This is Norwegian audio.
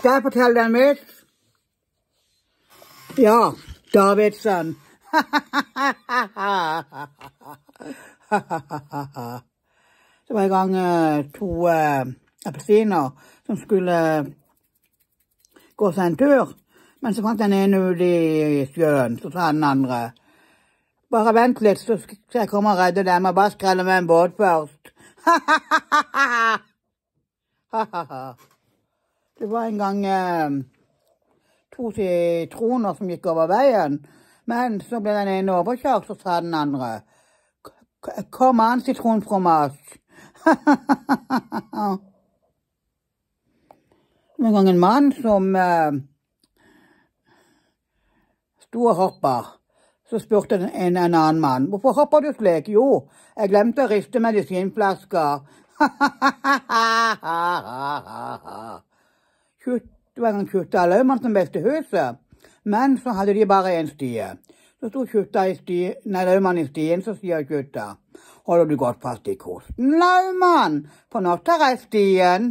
Skal jeg fortelle deg en vits? Ja, Davidsson. Det var en gang eh, to eh, appelsiner som skulle eh, gå seg en tur. Men så fant den ene ut i sjøen. Så sa den andre bare vent litt, så skal jeg komme og redde dem Må bare skrelle med en båt først. Ha-ha-ha! Det var en gang eh, to sitroner som gikk over veien. Men så ble den ene overkjørt, så sa den andre Kom an, sitronfromasj. en gang en mann som eh, sto og hoppa. Så spurte en, en, annen mann hvorfor hopper du slik. Jo, jeg glemte å riste medisinflasker. ha, ha, ha, ha, ha, ha, kjørt, hver gang kjørte alle mann som beste huset. Men så hadde de bare én stie. Så sto kjøtta i stien, nei, laumannen i stien, så sier kjøtta. Holder du godt fast i kosten, laumann? For nå tar jeg stien.